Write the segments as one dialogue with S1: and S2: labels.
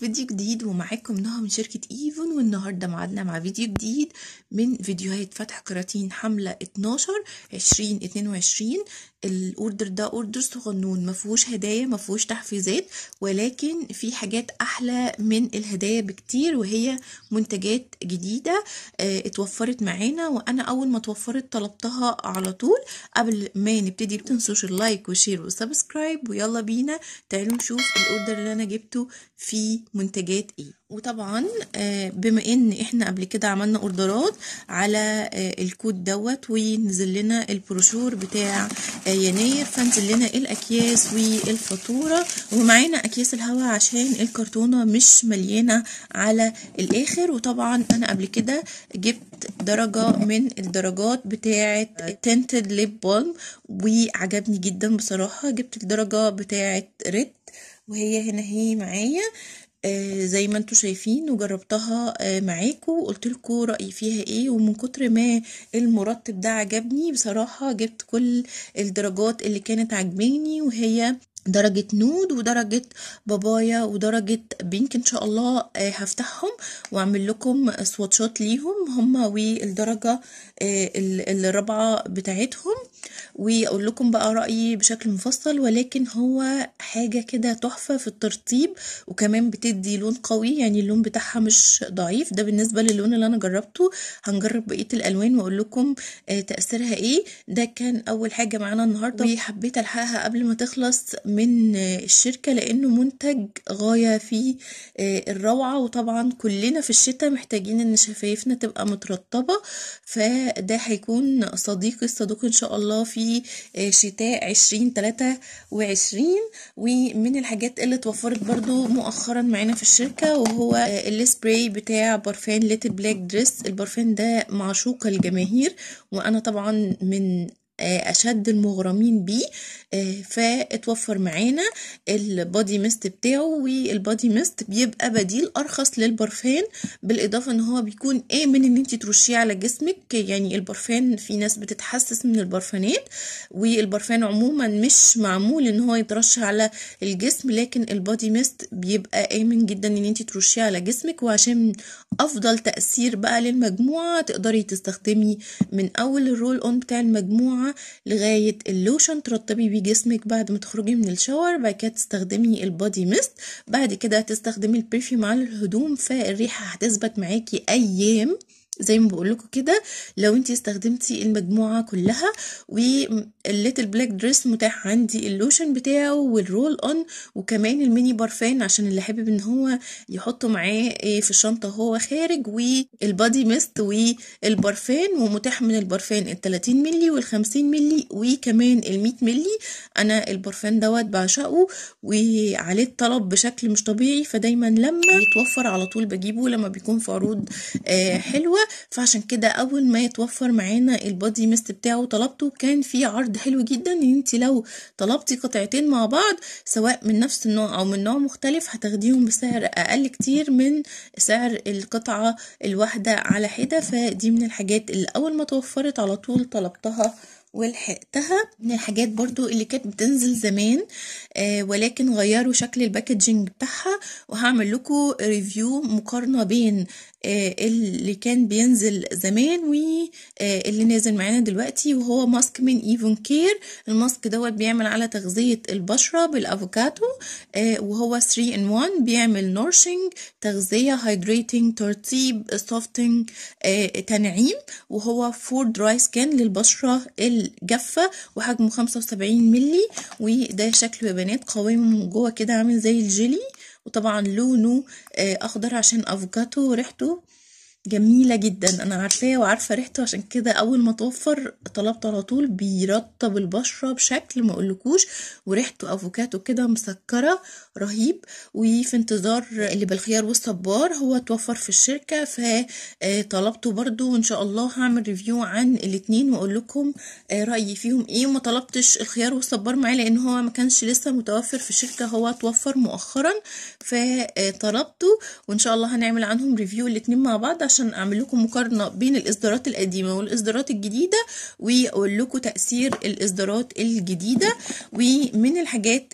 S1: فيديو جديد ومعاكم نهى من شركة ايفون والنهاردة معادنا مع فيديو جديد من فيديوهات فتح كراتين حملة 12 2022 الاوردر ده اوردر صغنون مفهوش هدايا مفهوش تحفيزات ولكن في حاجات احلى من الهدايا بكتير وهي منتجات جديده آه، اتوفرت معانا وانا اول ما اتوفرت طلبتها على طول قبل ما نبتدي ما تنسوش اللايك وشير وسبسكرايب ويلا بينا تعالوا نشوف الاوردر اللي انا جبته فيه منتجات ايه وطبعا آه، بما ان احنا قبل كده عملنا اوردرات على آه، الكود دوت ونزل لنا البروشور بتاع يناير فنزل لنا الاكياس والفاتوره ومعانا اكياس الهواء عشان الكرتونه مش مليانه على الاخر وطبعا انا قبل كده جبت درجه من الدرجات بتاعه تنتد ليب بالم وعجبني جدا بصراحه جبت الدرجه بتاعه ريد وهي هنا هي معايا آه، زي ما انتوا شايفين وجربتها آه، معاكم وقلت لكم رايي فيها ايه ومن كتر ما المرطب ده عجبني بصراحه جبت كل الدرجات اللي كانت عجباني وهي درجة نود ودرجة بابايا ودرجة بينك ان شاء الله آه، هفتحهم واعمل لكم سواتشات ليهم هما والدرجة الرابعة بتاعتهم واقول لكم بقى رايي بشكل مفصل ولكن هو حاجه كده تحفه في الترطيب وكمان بتدي لون قوي يعني اللون بتاعها مش ضعيف ده بالنسبه للون اللي انا جربته هنجرب بقيه الالوان واقول لكم آه، تاثيرها ايه ده كان اول حاجه معانا النهارده وحبيت الحقها قبل ما تخلص من آه، الشركه لانه منتج غايه في آه، الروعه وطبعا كلنا في الشتاء محتاجين ان شفايفنا تبقى مترطبه فده هيكون صديقي الصدوق ان شاء الله في شتاء عشرين تلاتة وعشرين ومن الحاجات اللي اتوفرت برضو مؤخرا معانا في الشركة وهو السبراي بتاع برفان ليتل بلاك دريس البرفان ده معشوق الجماهير وانا طبعا من اشد المغرمين بيه آه، فاتوفر معانا البادي ميست بتاعه والبادي ميست بيبقى بديل ارخص للبرفان بالاضافه ان هو بيكون امن ان انت ترشيه على جسمك يعني البرفان في ناس بتتحسس من البرفانات والبرفان عموما مش معمول ان هو يترش على الجسم لكن البادي ميست بيبقى امن جدا ان انت ترشيه على جسمك وعشان افضل تاثير بقى للمجموعه تقدري تستخدمي من اول الرول اون بتاع المجموعه لغاية اللوشن ترطبي بيه جسمك بعد ما تخرجي من الشاور بعد كده تستخدمي البادي ميست بعد كده تستخدمي البرفيوم على الهدوم فالريحة هتثبت معاكي أيام زي ما بقول لكم كده لو انت استخدمتي المجموعه كلها والليتل بلاك دريس متاح عندي اللوشن بتاعه والرول اون وكمان الميني بارفان عشان اللي حابب ان هو يحطه معاه إيه، في الشنطه وهو خارج والبادي ميست والبارفان ومتاح من البارفان ال 30 مللي وال 50 مللي وكمان ال 100 مللي انا البارفان دوت بعشقه وعليه الطلب بشكل مش طبيعي فدايما لما يتوفر على طول بجيبه لما بيكون في عروض آه، حلوه فعشان كده اول ما يتوفر معانا البادي ميست بتاعه طلبته كان في عرض حلو جدا ان انت لو طلبتي قطعتين مع بعض سواء من نفس النوع او من نوع مختلف هتاخديهم بسعر اقل كتير من سعر القطعه الواحده على حده فدي من الحاجات اللي اول ما توفرت على طول طلبتها ولحقتها من الحاجات برضو اللي كانت بتنزل زمان آه ولكن غيروا شكل الباكجينج بتاعها وهعمل لكم ريفيو مقارنة بين آه اللي كان بينزل زمان واللي آه نازل معانا دلوقتي وهو ماسك من ايفون كير الماسك دوت بيعمل على تغذية البشرة بالافوكادو آه وهو 3 ان 1 بيعمل نورشنج تغذية هايدريتنج ترطيب سوفتنج آه، تنعيم وهو فور دراي سكين للبشرة اللي الجافة وحجمه خمسة وسبعين ملي وده شكله يا بنات قوامه من جوه كده عامل زي الجيلي وطبعا لونه آه اخضر عشان افوكاتو وريحته جميلة جدا أنا عارفاه وعارفة ريحته عشان كده أول ما توفر طلبته على طول بيرطب البشرة بشكل ما أقولكوش وريحته أفوكاتو كده مسكرة رهيب وفي انتظار اللي بالخيار والصبار هو توفر في الشركة فطلبته آه، برضو وإن شاء الله هعمل ريفيو عن الاتنين وأقولكم آه، رأيي فيهم إيه وما طلبتش الخيار والصبار معايا لأن هو ما كانش لسه متوفر في الشركة هو توفر مؤخرا فطلبته آه، وإن شاء الله هنعمل عنهم ريفيو الاتنين مع بعض عشان اعمل لكم مقارنه بين الاصدارات القديمه والاصدارات الجديده واقول لكم تاثير الاصدارات الجديده ومن الحاجات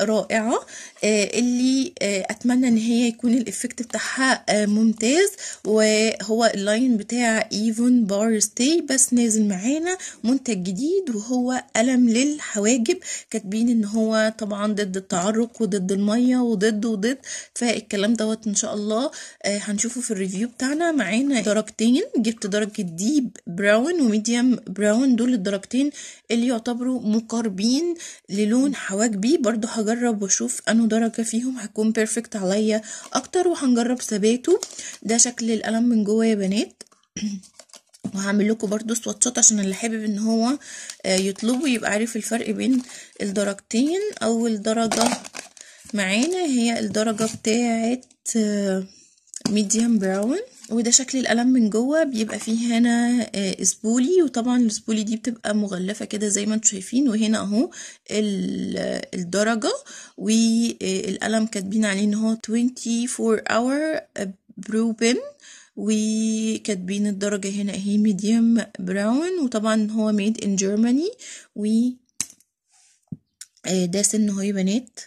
S1: الرائعه آه، اللي آه، اتمنى ان هي يكون الايفكت بتاعها آه، ممتاز وهو اللاين بتاع ايفون بار ستي بس نازل معانا منتج جديد وهو قلم للحواجب كاتبين ان هو طبعا ضد التعرق وضد الميه وضد وضد فالكلام دوت ان شاء الله هنشوفه في الريفيو بتاعنا معانا درجتين جبت درجة ديب براون وميديم براون دول الدرجتين اللي يعتبروا مقاربين للون حواجبي برضو هجرب واشوف انه درجة فيهم هتكون بيرفكت عليا اكتر وهنجرب ثباته ده شكل القلم من جوه يا بنات وهعمل لكم برضو سواتشات عشان اللي حابب ان هو آه، يطلبه يبقى عارف الفرق بين الدرجتين اول درجة معانا هي الدرجة بتاعت ميديم آه، براون وده شكل القلم من جوه بيبقى فيه هنا اسبولي آه، وطبعا الاسبولي دي بتبقى مغلفه كده زي ما انتم شايفين وهنا اهو الدرجه والقلم آه، كاتبين عليه ان هو 24 hour برو وكاتبين الدرجه هنا اهي ميديوم براون وطبعا هو ميد ان جيرماني و آه، ده سنه اهي بنات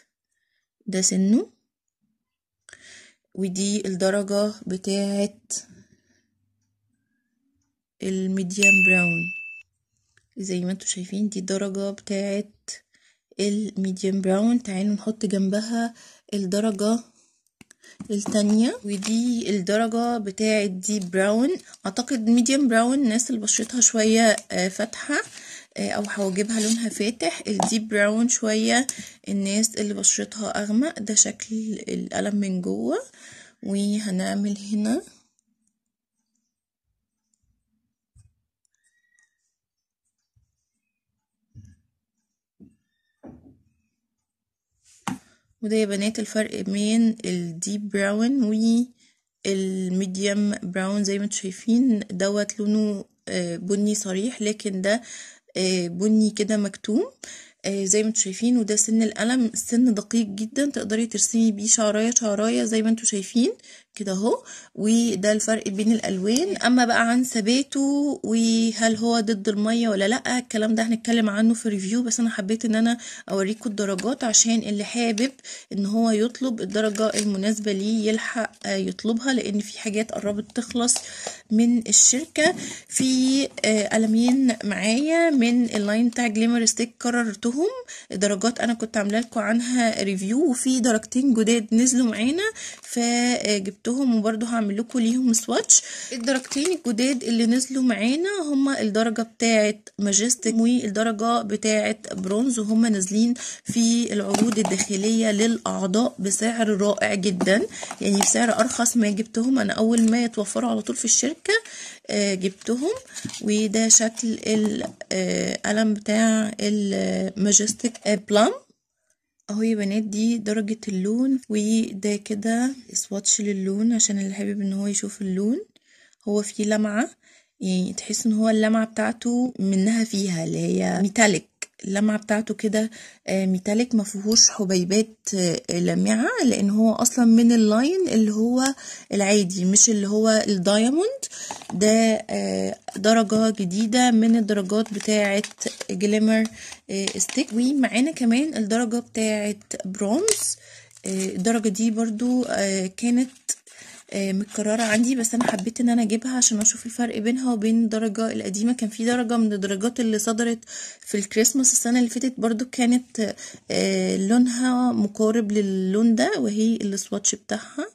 S1: ده سنه ودي الدرجة بتاعة الميديم براون زي ما انتوا شايفين دي الدرجة بتاعة الميديم براون تعالوا نحط جنبها الدرجة التانية ودي الدرجة بتاعة دي براون اعتقد ميديم براون الناس اللي بشرتها شوية آه، فاتحة آه، او حواجبها لونها فاتح الديب براون شوية الناس اللي بشرتها اغمق ده شكل القلم من جوه وهنعمل هنا وده يا بنات الفرق بين الديب براون والميديم براون زي ما انتوا شايفين دوت لونه آه، بني صريح لكن ده آه، بني كده مكتوم آه، زي ما انتوا شايفين وده سن القلم سن دقيق جدا تقدري ترسمي بيه شعراية شعراية زي ما انتوا شايفين كده اهو وده الفرق بين الالوان اما بقى عن ثباته وهل هو ضد الميه ولا لا الكلام ده هنتكلم عنه في ريفيو بس انا حبيت ان انا اوريكم الدرجات عشان اللي حابب ان هو يطلب الدرجه المناسبه ليه يلحق يطلبها لان في حاجات قربت تخلص من الشركه في آه، قلمين معايا من اللاين بتاع جليمر ستيك كررتهم درجات انا كنت عامله لكم عنها ريفيو وفي درجتين جداد نزلوا معانا فجبت جبتهم وبرده هعمل لكم ليهم سواتش الدرجتين الجداد اللي نزلوا معانا هما الدرجه بتاعه ماجستيك والدرجه بتاعه برونز وهما نازلين في العروض الداخليه للاعضاء بسعر رائع جدا يعني بسعر ارخص ما جبتهم انا اول ما يتوفروا على طول في الشركه آه، جبتهم وده شكل القلم آه، بتاع الماجستيك آه، بلام اهو يا بنات دي درجة اللون وده كده سواتش للون عشان اللي حابب ان هو يشوف اللون هو فيه لمعة يعني تحس ان هو اللمعة بتاعته منها فيها اللي هي ميتاليك اللمعة بتاعته كده ميتاليك آه، مفيهوش حبيبات آه، لامعة لان هو اصلا من اللاين اللي هو العادي مش اللي هو الدايموند ده آه، درجة جديدة من الدرجات بتاعة جليمر ستيك ومعانا كمان الدرجة بتاعة برونز الدرجة دي برضو كانت آه، متكررة عندي بس انا حبيت ان انا اجيبها عشان اشوف الفرق بينها وبين الدرجة القديمة كان في درجة من الدرجات اللي صدرت في الكريسماس السنة اللي فاتت برضو كانت آه، لونها مقارب للون ده وهي السواتش بتاعها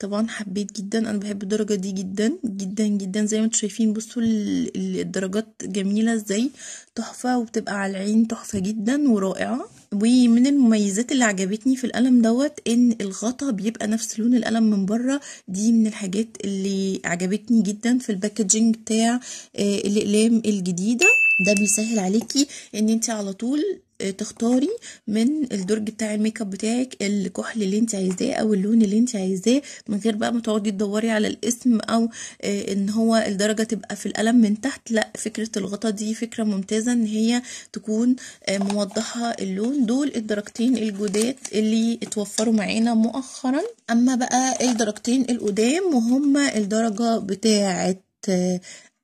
S1: طبعا حبيت جدا انا بحب الدرجه دي جدا جدا جدا زي ما انتم شايفين بصوا الدرجات جميله ازاي تحفه وبتبقى على العين تحفه جدا ورائعه ومن المميزات اللي عجبتني في القلم دوت ان الغطا بيبقى نفس لون القلم من بره دي من الحاجات اللي عجبتني جدا في الباكجينج بتاع آه، الاقلام الجديده ده بيسهل عليكي ان انت على طول آه، تختاري من الدرج بتاع الميك اب بتاعك الكحل اللي انت عايزاه او اللون اللي انت عايزاه من غير بقى ما تقعدي تدوري على الاسم او آه، ان هو الدرجه تبقى في القلم من تحت لا فكره الغطا دي فكره ممتازه ان هي تكون آه، موضحه اللون دول الدرجتين الجداد اللي اتوفروا معانا مؤخرا اما بقى الدرجتين القدام وهما الدرجه بتاعه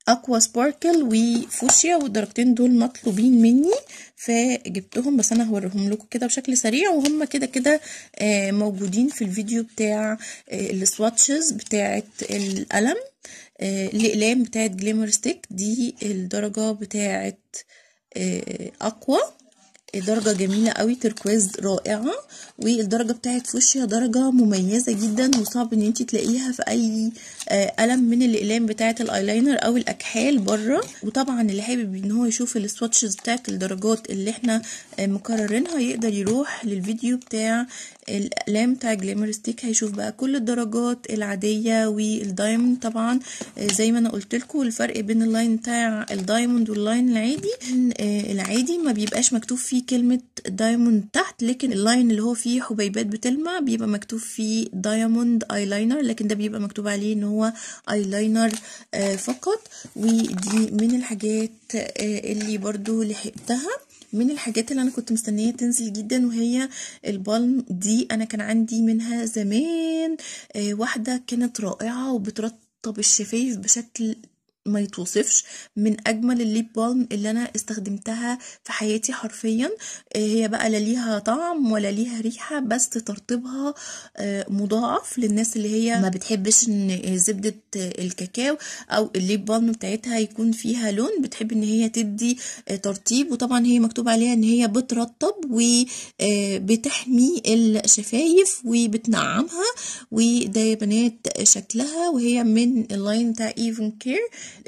S1: اقوى سباركل وفوشيا والدرجتين دول مطلوبين مني فجبتهم بس انا هوريهم لكم كده بشكل سريع وهم كده كده آه، موجودين في الفيديو بتاع آه، السواتشز بتاعه القلم آه، الاقلام بتاعه جليمر ستيك دي الدرجه بتاعه اقوى درجة جميلة قوي تركواز رائعة والدرجة بتاعت وشها درجة مميزة جدا وصعب ان انت تلاقيها في اي آه، قلم من الاقلام بتاعت الايلاينر او الاكحال بره وطبعا اللي حابب ان هو يشوف السواتشز بتاعت الدرجات اللي احنا آه، مكررينها يقدر يروح للفيديو بتاع الأقلام بتاع جليمر ستيك هيشوف بقى كل الدرجات العادية والدايموند طبعا آه، زي ما انا قلت لكم الفرق بين اللاين بتاع الدايموند واللاين العادي آه، العادي ما بيبقاش مكتوب فيه كلمة دايموند تحت لكن اللاين اللي هو فيه حبيبات بتلمع بيبقى مكتوب فيه دايموند ايلاينر لكن ده بيبقى مكتوب عليه ان هو ايلاينر آه، فقط ودي من الحاجات اللي برضو لحقتها من الحاجات اللي انا كنت مستنيه تنزل جدا وهي البالم دي انا كان عندي منها زمان آه، واحده كانت رائعه وبترطب الشفايف بشكل ما يتوصفش من اجمل الليب بالم اللي انا استخدمتها في حياتي حرفيا آه، هي بقى لا ليها طعم ولا ليها ريحه بس ترطيبها آه، مضاعف للناس اللي هي ما بتحبش ان آه، زبده الكاكاو او الليب بالم بتاعتها يكون فيها لون بتحب ان هي تدي ترطيب وطبعا هي مكتوب عليها ان هي بترطب وبتحمي الشفايف وبتنعمها وده يا بنات شكلها وهي من اللاين بتاع ايفن كير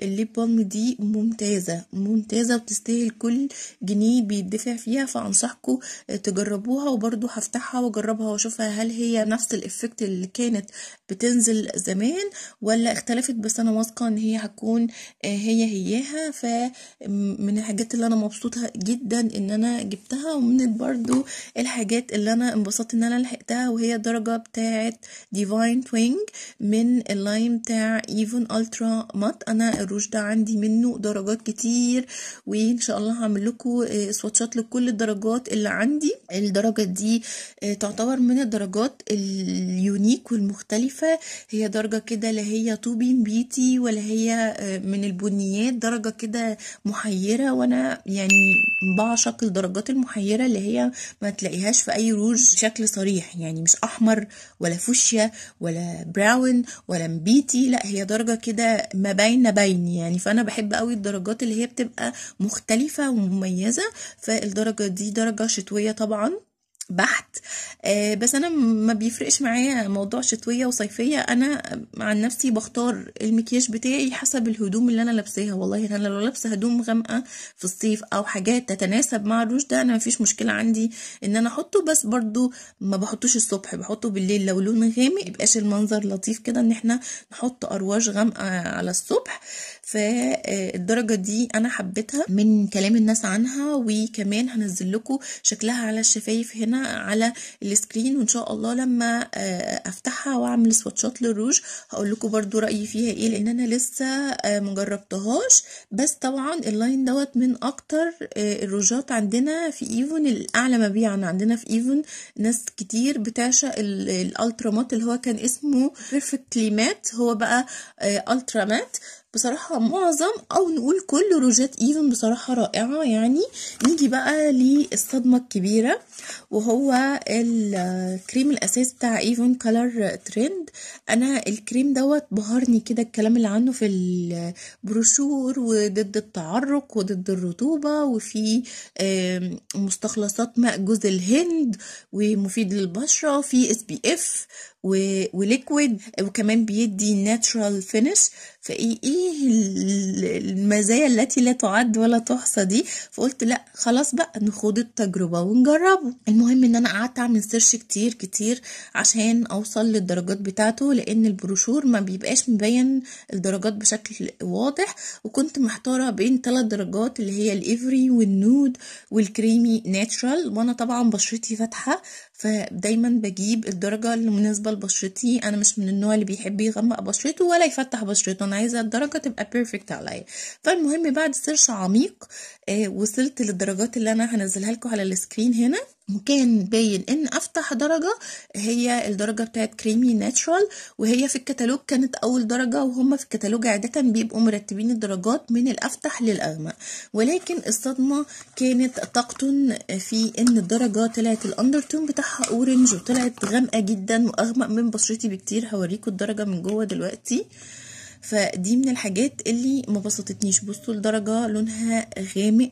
S1: الليب بام دي ممتازة ممتازة بتستاهل كل جنيه بيدفع فيها فأنصحكم تجربوها وبرضو هفتحها واجربها واشوفها هل هي نفس الافكت اللي كانت بتنزل زمان ولا اختلفت بس انا واثقة ان هي هتكون آه، هي هياها فمن الحاجات اللي انا مبسوطة جدا ان انا جبتها ومن برضو الحاجات اللي انا انبسطت ان انا لحقتها وهي الدرجة بتاعت ديفاين توينج من اللاين بتاع ايفون الترا مات انا ده عندي منه درجات كتير وان شاء الله هعمل لكم سواتشات آه، لكل الدرجات اللي عندي الدرجة دي آه، تعتبر من الدرجات اليونيك والمختلفة هي درجة كده لا هي توبين بيتي ولا هي آه، من البنيات درجة كده محيرة وانا يعني بعشق الدرجات المحيرة اللي هي ما تلاقيهاش في اي روج شكل صريح يعني مش احمر ولا فوشيا ولا براون ولا مبيتي لا هي درجة كده ما بين بين عيني يعني فانا بحب قوي الدرجات اللي هي بتبقى مختلفه ومميزه فالدرجه دي درجه شتويه طبعا بحت آه، بس انا ما بيفرقش معايا موضوع شتويه وصيفيه انا عن نفسي بختار المكياج بتاعي حسب الهدوم اللي انا لابساها والله انا لو لابسه هدوم غامقه في الصيف او حاجات تتناسب مع الروج ده انا مفيش مشكله عندي ان انا احطه بس برضو ما بحطوش الصبح بحطه بالليل لو لون غامق يبقاش المنظر لطيف كده ان احنا نحط ارواج غامقه على الصبح فالدرجه آه، دي انا حبيتها من كلام الناس عنها وكمان هنزل لكم شكلها على الشفايف هنا على السكرين وان شاء الله لما آه، افتحها واعمل سواتشات للروج هقول لكم برده رايي فيها ايه لان انا لسه آه، مجربتهاش بس طبعا اللاين دوت من اكتر الروجات عندنا في ايفون الاعلى مبيعا عندنا في ايفون ناس كتير بتعشق الالترا مات اللي هو كان اسمه بيرفكتلي مات هو بقى الترا مات بصراحة معظم أو نقول كل روجات إيفن بصراحة رائعة يعني نيجي بقى للصدمة الكبيرة وهو الكريم الأساس بتاع إيفن كلر ترند أنا الكريم دوت بهرني كده الكلام اللي عنه في البروشور وضد التعرق وضد الرطوبة وفي مستخلصات ماء جوز الهند ومفيد للبشرة في اس بي اف وليكويد وكمان بيدي ناتشرال فينش فايه ايه المزايا التي لا تعد ولا تحصى دي فقلت لا خلاص بقى نخوض التجربه ونجربه المهم ان انا قعدت اعمل سيرش كتير كتير عشان اوصل للدرجات بتاعته لان البروشور ما بيبقاش مبين الدرجات بشكل واضح وكنت محتاره بين ثلاث درجات اللي هي الايفري والنود والكريمي ناتشرال وانا طبعا بشرتي فاتحه فدايما بجيب الدرجة المناسبة لبشرتي انا مش من النوع اللي بيحب يغمق بشرته ولا يفتح بشرته انا عايزة الدرجة تبقى بيرفكت عليا فالمهم بعد سيرش عميق آه، وصلت للدرجات اللي انا هنزلها لكم على السكرين هنا وكان باين ان افتح درجة هي الدرجة بتاعت كريمي ناتشرال وهي في الكتالوج كانت اول درجة وهم في الكتالوج عادة بيبقوا مرتبين الدرجات من الافتح للاغمق ولكن الصدمة كانت تقطن في ان الدرجة طلعت الاندرتون بتاعها اورنج وطلعت غامقة جدا واغمق من بشرتي بكتير هوريكم الدرجة من جوه دلوقتي فدي من الحاجات اللي ما بسطتنيش بصوا الدرجة لونها غامق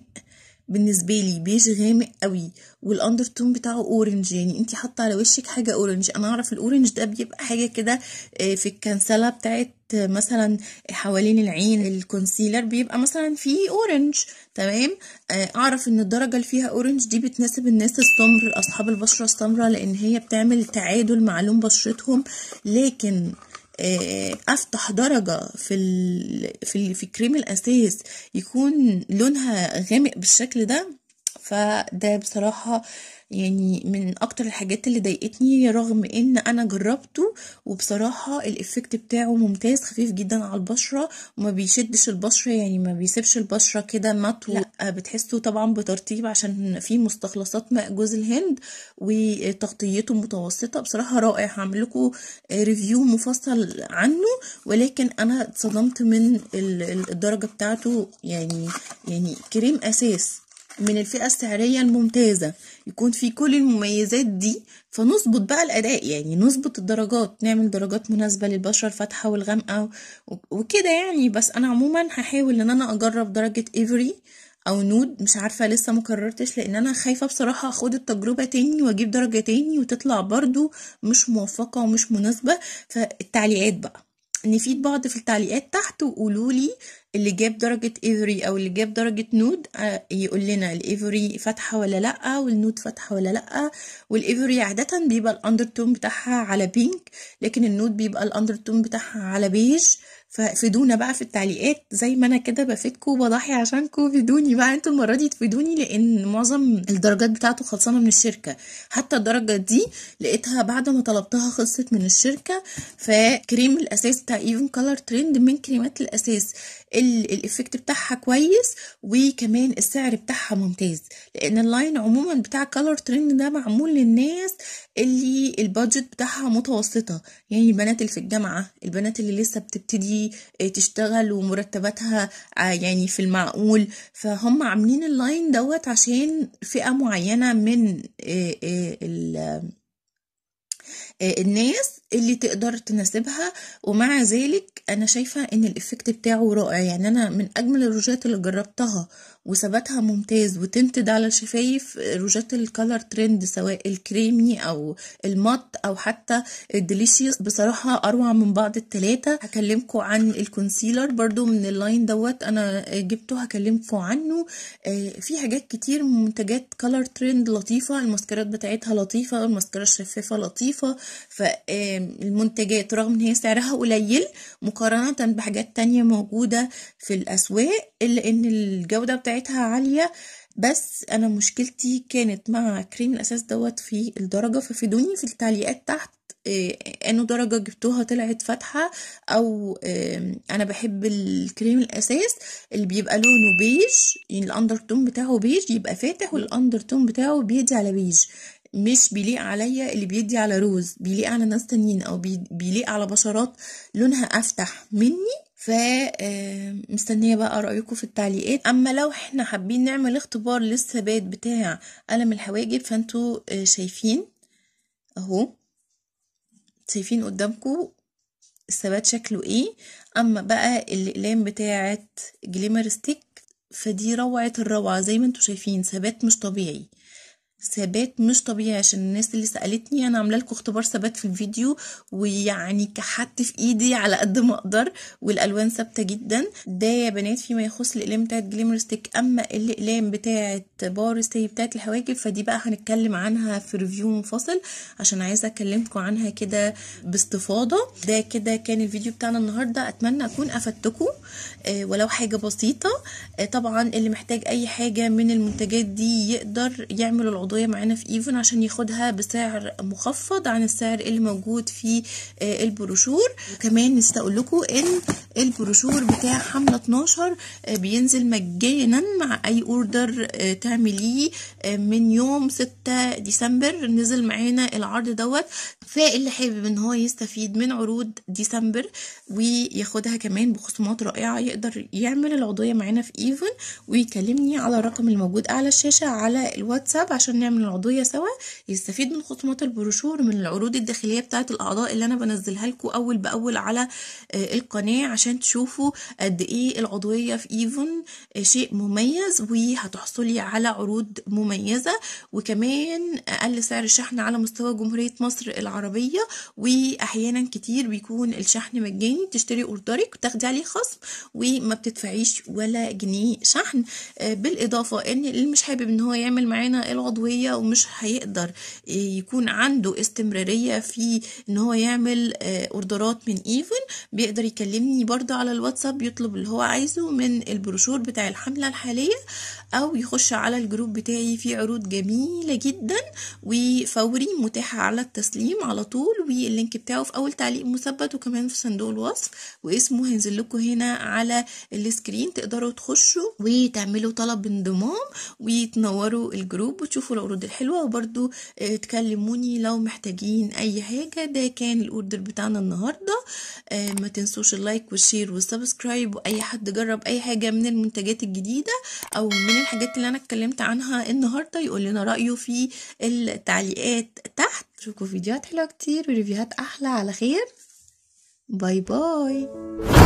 S1: بالنسبه لي بيج غامق قوي والاندرتون بتاعه اورنج يعني انت حاطه على وشك حاجه اورنج انا اعرف الاورنج ده بيبقى حاجه كده آه، في الكنسله بتاعت آه، مثلا حوالين العين الكونسيلر بيبقى مثلا فيه اورنج تمام آه، اعرف ان الدرجه اللي فيها اورنج دي بتناسب الناس السمر اصحاب البشره السمرة لان هي بتعمل تعادل مع لون بشرتهم لكن آه، أفتح درجة في الـ في, الـ في كريم الأساس يكون لونها غامق بالشكل ده فده بصراحة يعني من اكتر الحاجات اللي ضايقتني رغم ان انا جربته وبصراحة الافكت بتاعه ممتاز خفيف جدا على البشرة وما بيشدش البشرة يعني ما بيسيبش البشرة كده مطو لا بتحسه طبعا بترطيب عشان في مستخلصات ماء جوز الهند وتغطيته متوسطة بصراحة رائع هعمل لكم ريفيو مفصل عنه ولكن انا اتصدمت من الدرجة بتاعته يعني يعني كريم اساس من الفئة السعرية الممتازة يكون في كل المميزات دي فنظبط بقى الأداء يعني نظبط الدرجات نعمل درجات مناسبة للبشرة الفاتحة والغامقة وكده يعني بس أنا عموما هحاول إن أنا أجرب درجة إيفري أو نود مش عارفة لسه مكررتش لأن أنا خايفة بصراحة أخد التجربة تاني وأجيب درجة تاني وتطلع برضو مش موفقة ومش مناسبة فالتعليقات بقى نفيد بعض في التعليقات تحت وقولولي اللي جاب درجة إيفري أو اللي جاب درجة نود آه، يقول لنا الايفوري فاتحة ولا لأ والنود فاتحة ولا لأ والايفوري عادة بيبقى الأندرتون بتاعها على بينك لكن النود بيبقى الأندرتون بتاعها على بيج فافيدونا بقى في التعليقات زي ما انا كده بفيدكم وبضحي عشانكم فيدوني بقى انتوا المره دي تفيدوني لان معظم الدرجات بتاعته خلصانه من الشركه حتى الدرجه دي لقيتها بعد ما طلبتها خلصت من الشركه فكريم الاساس بتاع ايفن كلر ترند من كريمات الاساس الايفكت بتاعها كويس وكمان السعر بتاعها ممتاز لان اللاين عموما بتاع كلر ترند ده معمول للناس اللي البادجت بتاعها متوسطة يعني البنات اللي في الجامعة البنات اللي لسه بتبتدي آه، تشتغل ومرتباتها آه، يعني في المعقول فهم عاملين اللاين دوت عشان فئة معينة من آه، الناس اللي تقدر تناسبها ومع ذلك انا شايفه ان الافكت بتاعه رائع يعني انا من اجمل الروجات اللي جربتها وثباتها ممتاز وتنتد على الشفايف روجات الكالر ترند سواء الكريمي او المط او حتى الديليشيوس بصراحه اروع من بعض التلاتة هكلمكم عن الكونسيلر برضو من اللاين دوت انا جبته هكلمكم عنه آه، في حاجات كتير منتجات كالر ترند لطيفه الماسكارات بتاعتها لطيفه الماسكارا الشفافه لطيفه ف آه، المنتجات رغم ان هي سعرها قليل مقارنة بحاجات تانية موجودة في الأسواق إلا إن الجودة بتاعتها عالية بس أنا مشكلتي كانت مع كريم الأساس دوت في الدرجة ففيدوني في التعليقات تحت آه، انه درجة جبتوها طلعت فاتحة او انا بحب الكريم الاساس اللي بيبقى لونه بيج يعني الاندر تون بتاعه بيج يبقى فاتح والاندر تون بتاعه بيدي على بيج مش بيليق عليا اللي بيدي على روز بيليق على ناس تانيين او بيليق على بشرات لونها افتح مني فمستنية آه، بقى رأيكم في التعليقات أما لو احنا حابين نعمل اختبار للثبات بتاع قلم الحواجب فانتوا آه، شايفين اهو شايفين قدامكم الثبات شكله ايه اما بقى الاقلام بتاعه جليمر ستيك فدي روعة الروعة زي ما انتوا شايفين ثبات مش طبيعي ثبات مش طبيعي عشان الناس اللي سالتني انا عامله لكم اختبار ثبات في الفيديو ويعني كحت في ايدي على قد ما اقدر والالوان ثابته جدا ده يا بنات فيما يخص الاقلام بتاعه جليمر ستيك اما الاقلام بتاعه بارس هي بتاعه الحواجب فدي بقى هنتكلم عنها في ريفيو منفصل عشان عايزه اكلمكم عنها كده باستفاضه ده كده كان الفيديو بتاعنا النهارده اتمنى اكون افدتكم آه، ولو حاجه بسيطه آه، طبعا اللي محتاج اي حاجه من المنتجات دي يقدر يعمل العضو عضوية معانا في ايفون عشان ياخدها بسعر مخفض عن السعر اللي موجود في آه، البروشور وكمان نسيت لكم ان البروشور بتاع حملة 12 آه، بينزل مجانا مع اي اوردر آه، تعمليه من يوم 6 ديسمبر نزل معانا العرض دوت فاللي حابب ان هو يستفيد من عروض ديسمبر وياخدها كمان بخصومات رائعة يقدر يعمل العضوية معانا في ايفون ويكلمني على الرقم الموجود اعلى الشاشة على الواتساب عشان نعمل العضوية سوا يستفيد من خصومات البروشور من العروض الداخلية بتاعة الأعضاء اللي أنا بنزلها لكم أول بأول على آه، القناة عشان تشوفوا قد إيه العضوية في إيفون آه، شيء مميز وهتحصلي على عروض مميزة وكمان أقل سعر الشحن على مستوى جمهورية مصر العربية وأحيانا كتير بيكون الشحن مجاني تشتري أوردرك وتاخدي عليه خصم وما بتدفعيش ولا جنيه شحن آه، بالإضافة إن اللي مش حابب إن هو يعمل معانا العضوية العلوية ومش هيقدر آه، يكون عنده استمرارية في ان هو يعمل آه، اوردرات من ايفن بيقدر يكلمني برضه على الواتساب يطلب اللي هو عايزه من البروشور بتاع الحملة الحالية او يخش على الجروب بتاعي في عروض جميلة جدا وفوري متاحة على التسليم على طول واللينك بتاعه في اول تعليق مثبت وكمان في صندوق الوصف واسمه هينزل لكم هنا على السكرين تقدروا تخشوا وتعملوا طلب انضمام وتنوروا الجروب وتشوفوا الفاصولة والقرود الحلوة وبرضو آه، تكلموني لو محتاجين أي حاجة ده كان الأوردر بتاعنا النهاردة آه، ما تنسوش اللايك والشير والسبسكرايب وأي حد جرب أي حاجة من المنتجات الجديدة أو من الحاجات اللي أنا اتكلمت عنها النهاردة يقول لنا رأيه في التعليقات تحت شوفوا فيديوهات حلوة كتير وريفيوهات أحلى على خير باي باي